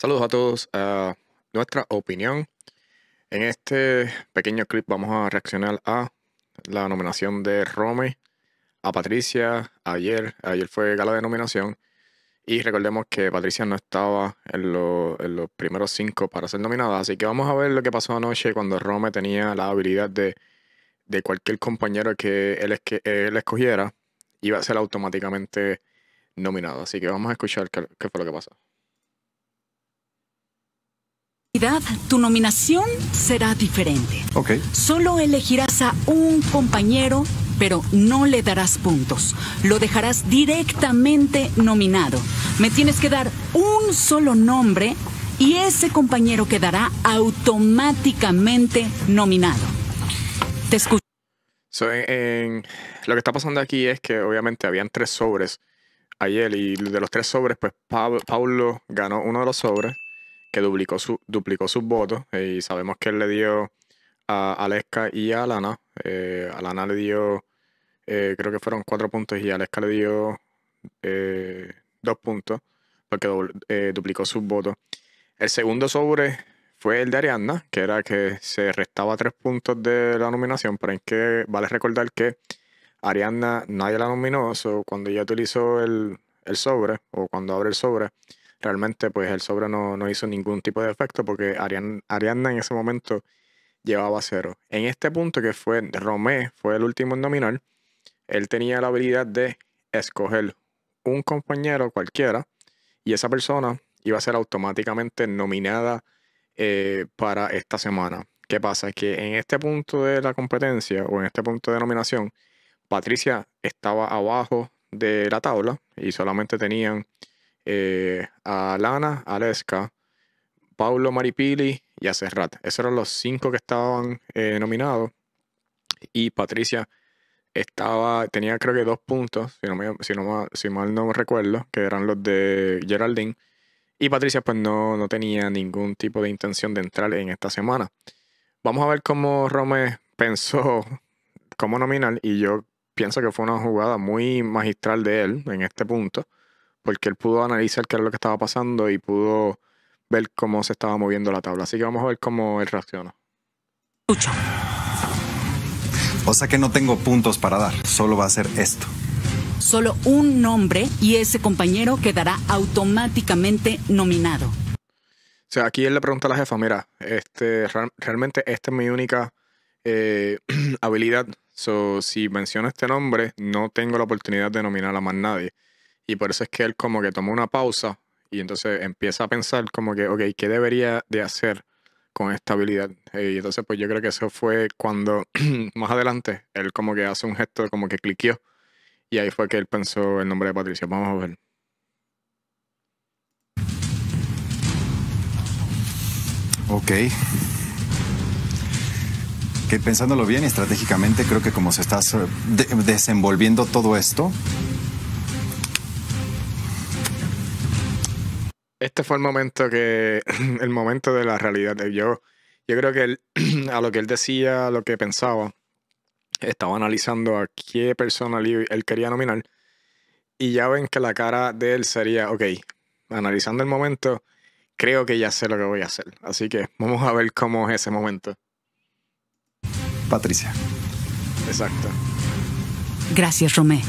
Saludos a todos a nuestra opinión. En este pequeño clip vamos a reaccionar a la nominación de Rome, a Patricia, ayer. Ayer fue gala de nominación. Y recordemos que Patricia no estaba en, los primeros cinco para ser nominada. Así que vamos a ver lo que pasó anoche cuando Rome tenía la habilidad de, cualquier compañero que él, es, que él escogiera, iba a ser automáticamente nominado. Así que vamos a escuchar qué fue lo que pasó tu nominación será diferente. Ok. Solo elegirás a un compañero, pero no le darás puntos. Lo dejarás directamente nominado. Me tienes que dar un solo nombre y ese compañero quedará automáticamente nominado. Te escucho. lo que está pasando aquí es que obviamente habían tres sobres ayer y de los tres sobres, pues Paulo Pablo ganó uno de los sobres que duplicó, su, duplicó sus votos eh, y sabemos que él le dio a Aleska y a Alana. Eh, Alana le dio, eh, creo que fueron cuatro puntos y Aleska le dio dos puntos porque duplicó sus votos. El segundo sobre fue el de Ariadna, que era que se restaba tres puntos de la nominación, pero es que vale recordar que Ariadna nadie la nominó, so, cuando ella utilizó el, el sobre o cuando abre el sobre, realmente pues el sobre no, hizo ningún tipo de efecto porque Arianna en ese momento llevaba cero. En este punto que fue Romé, fue el último en nominar, él tenía la habilidad de escoger un compañero cualquiera y esa persona iba a ser automáticamente nominada eh, para esta semana. ¿Qué pasa? Que en este punto de la competencia o en este punto de nominación, Patricia estaba abajo de la tabla y solamente tenían eh, a Lana, Aleska, Paulo Maripili y a Serrat. Esos eran los cinco que estaban eh, nominados. Y Patricia estaba, tenía creo que dos puntos, si, no si, mal no recuerdo, que eran los de Geraldine. Y Patricia pues no, tenía ningún tipo de intención de entrar en esta semana. Vamos a ver cómo Rome pensó cómo nominar y yo pienso que fue una jugada muy magistral de él en este punto porque él pudo analizar qué era lo que estaba pasando y pudo ver cómo se estaba moviendo la tabla. Así que vamos a ver cómo él reacciona. O sea que no tengo puntos para dar, solo va a ser esto. Solo un nombre y ese compañero quedará automáticamente nominado. O sea, aquí él le pregunta a la jefa, mira, este, realmente esta es mi única eh, habilidad. si menciono este nombre, no tengo la oportunidad de nominar a más nadie. Y por eso es que él como que tomó una pausa y entonces empieza a pensar como que, ok, ¿qué debería de hacer con esta habilidad? Eh, y entonces pues yo creo que eso fue cuando más adelante él como que hace un gesto como que cliqueó y ahí fue que él pensó el nombre de Patricia. Vamos a ver. Ok. Que pensándolo bien y estratégicamente, creo que como se está eh, desenvolviendo todo esto, este fue el momento que, el momento de la realidad. Yo, yo creo que a lo que él decía, a lo que pensaba, estaba analizando a qué persona él quería nominar. Y ya ven que la cara de él sería, ok, analizando el momento, creo que ya sé lo que voy a hacer. Así que vamos a ver cómo es ese momento. Patricia. Exacto. Gracias, Romé.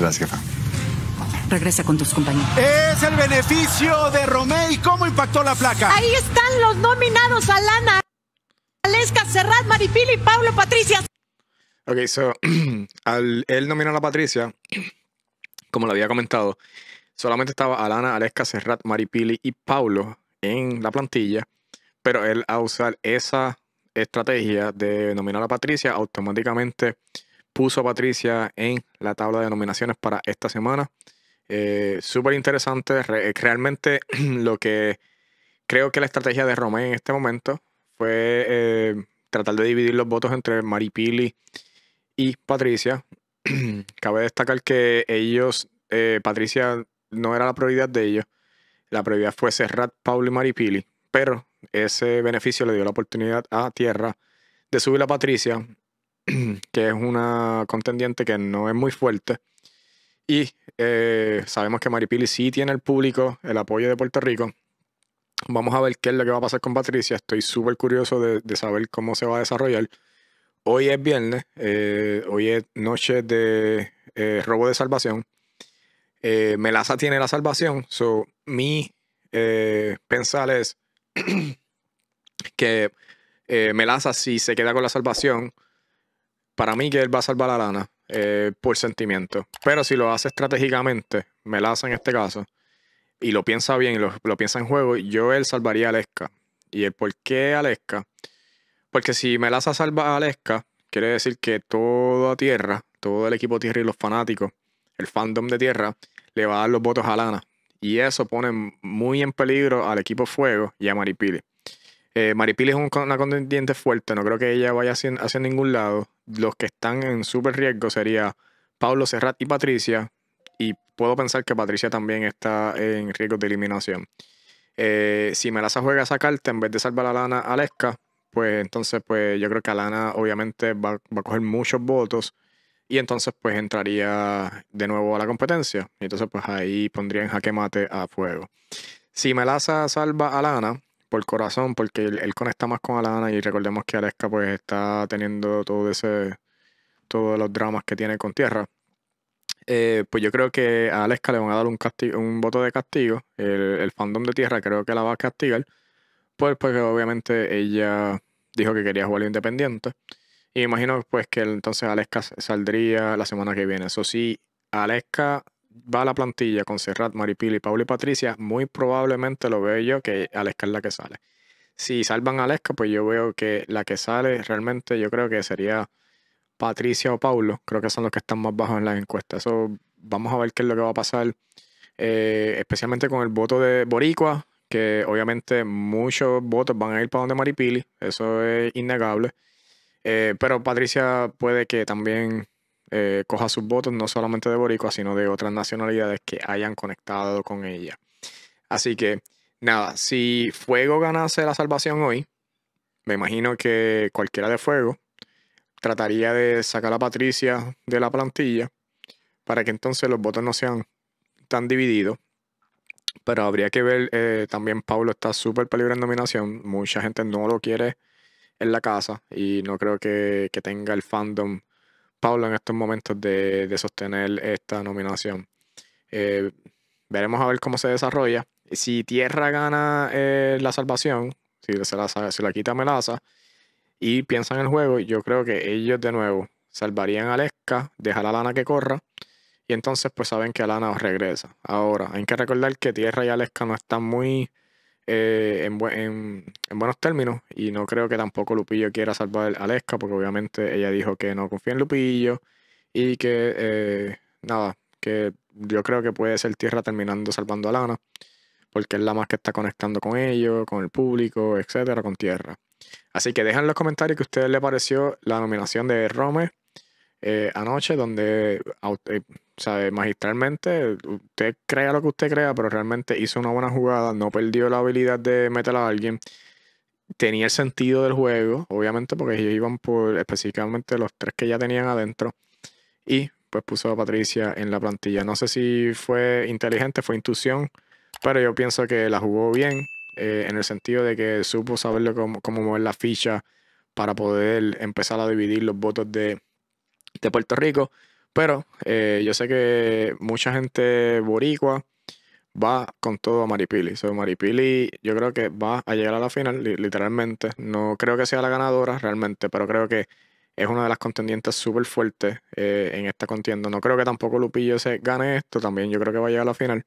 Gracias, Fran. Regresa con tus compañeros. Es el beneficio de ¿Y ¿Cómo impactó la placa? Ahí están los nominados a Lana. Alesca, Serrat, Maripili, Pablo, Patricia. Ok, so, al, él nominó a Patricia, como lo había comentado, solamente estaba Alana, Alesca, Serrat, Maripili y Pablo en la plantilla, pero él a usar esa estrategia de nominar a Patricia, automáticamente puso a Patricia en la tabla de nominaciones para esta semana. Eh, super Súper interesante. Eh, realmente lo que creo que la estrategia de Romain en este momento fue eh, tratar de dividir los votos entre Maripili y Patricia. Cabe destacar que ellos, Patricia no era la prioridad de ellos. La prioridad fue cerrar Paul y Maripili. Pero ese beneficio le dio la oportunidad a Tierra de subir a Patricia, que es una contendiente que no es muy fuerte y eh, sabemos que Maripili sí tiene el público, el apoyo de Puerto Rico. Vamos a ver qué es lo que va a pasar con Patricia. Estoy súper curioso de, saber cómo se va a desarrollar. Hoy es viernes, eh, hoy es noche de eh, robo de salvación. Melaza tiene la salvación. So, mi pensar es que Melaza, si se queda con la salvación, para mí que él va a salvar la Lana eh, por sentimiento. Pero si lo hace estratégicamente, Melaza en este caso, y lo piensa bien lo, piensa en juego, yo él salvaría a Aleska. ¿Y el por qué Aleska? Porque si Melaza salva a Aleska, quiere decir que toda Tierra, todo el equipo Tierra y los fanáticos, el fandom de Tierra, le va a dar los votos a Lana. Y eso pone muy en peligro al equipo Fuego y a Maripili. Eh, Maripil es una contendiente fuerte, no creo que ella vaya hacia, ningún lado. Los que están en súper riesgo sería Pablo Serrat y Patricia, y puedo pensar que Patricia también está en riesgo de eliminación. Eh, si Melaza juega esa carta en vez de salvar a Lana a Lesca, pues entonces pues yo creo que lana obviamente va, a coger muchos votos y entonces pues entraría de nuevo a la competencia. Y entonces pues ahí pondrían jaque mate a fuego. Si Melaza salva a lana por corazón, porque él, conecta más con Alana y recordemos que Aleska pues está teniendo todo ese, todos los dramas que tiene con Tierra. Eh, pues yo creo que a Aleska le van a dar un, castigo, un voto de castigo. El, fandom de Tierra creo que la va a castigar. Pues, porque obviamente ella dijo que quería jugar independiente. Y imagino pues que entonces Aleska saldría la semana que viene. Eso sí, Aleska va a la plantilla con Serrat, Maripili, Pablo y Patricia, muy probablemente lo veo yo que Aleska es la que sale. Si salvan a pues yo veo que la que sale realmente yo creo que sería Patricia o Paulo. Creo que son los que están más bajos en las encuestas. Eso vamos a ver qué es lo que va a pasar, eh, especialmente con el voto de Boricua, que obviamente muchos votos van a ir para donde Maripili, eso es innegable. Eh, pero Patricia puede que también eh, coja sus votos no solamente de boricua, sino de otras nacionalidades que hayan conectado con ella. Así que, nada, si Fuego ganase la salvación hoy, me imagino que cualquiera de Fuego trataría de sacar a Patricia de la plantilla para que entonces los votos no sean tan divididos. Pero habría que ver, eh, también Pablo está súper peligro en nominación, mucha gente no lo quiere en la casa y no creo que, que tenga el fandom Paula en estos momentos de, sostener esta nominación. Eh, veremos a ver cómo se desarrolla. Si Tierra gana eh, la salvación, si, se la, la quita Melaza y piensa en el juego, yo creo que ellos de nuevo salvarían a Aleska, dejar a Lana que corra y entonces pues saben que Lana os regresa. Ahora, hay que recordar que Tierra y Aleska no están muy eh, en, buenos términos y no creo que tampoco Lupillo quiera salvar a Lesca porque obviamente ella dijo que no confía en Lupillo y que eh, nada, que yo creo que puede ser Tierra terminando salvando a Lana porque es la más que está conectando con ellos, con el público, etcétera, con Tierra. Así que dejen los comentarios que a ustedes les pareció la nominación de Rome eh, anoche donde, eh, sabe, magistralmente, usted crea lo que usted crea, pero realmente hizo una buena jugada, no perdió la habilidad de meter a alguien. Tenía el sentido del juego, obviamente, porque ellos iban por específicamente los tres que ya tenían adentro. Y pues puso a Patricia en la plantilla. No sé si fue inteligente, fue intuición, pero yo pienso que la jugó bien, eh, en el sentido de que supo saberle cómo mover la ficha para poder empezar a dividir los votos de de Puerto Rico, pero eh, yo sé que mucha gente boricua va con todo a Maripili. Soy Maripili yo creo que va a llegar a la final, literalmente. No creo que sea la ganadora realmente, pero creo que es una de las contendientes súper fuertes eh, en esta contienda. No creo que tampoco Lupillo se gane esto, también yo creo que va a llegar a la final.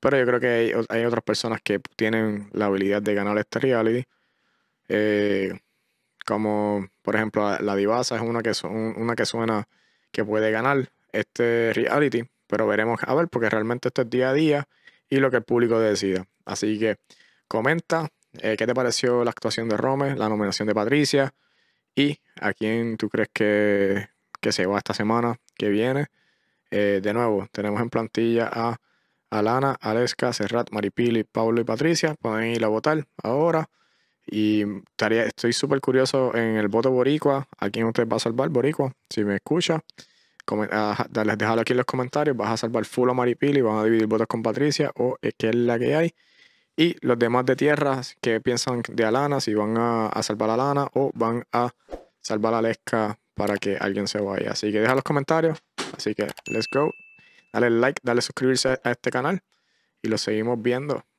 Pero yo creo que hay, otras personas que tienen la habilidad de ganar este reality. Eh, como por ejemplo la divasa es una que, una que suena que puede ganar este reality, pero veremos a ver porque realmente esto es día a día y lo que el público decida. Así que comenta eh, qué te pareció la actuación de Rome, la nominación de Patricia y a quién tú crees que, se va esta semana que viene. Eh, de nuevo, tenemos en plantilla a Alana, Aleska, Serrat, Maripili, Pablo y Patricia. Pueden ir a votar ahora. Y estaría, estoy súper curioso en el voto boricua, a quién usted va a salvar, boricua, si me escucha. Dale, aquí en los comentarios, vas a salvar full a Maripili, van a dividir votos con Patricia o es que es la que hay. Y los demás de tierras, que piensan de Alana? Si van a, salvar a Alana o van a salvar a Lesca para que alguien se vaya. Así que deja los comentarios. Así que, let's go. Dale like, dale suscribirse a este canal y lo seguimos viendo.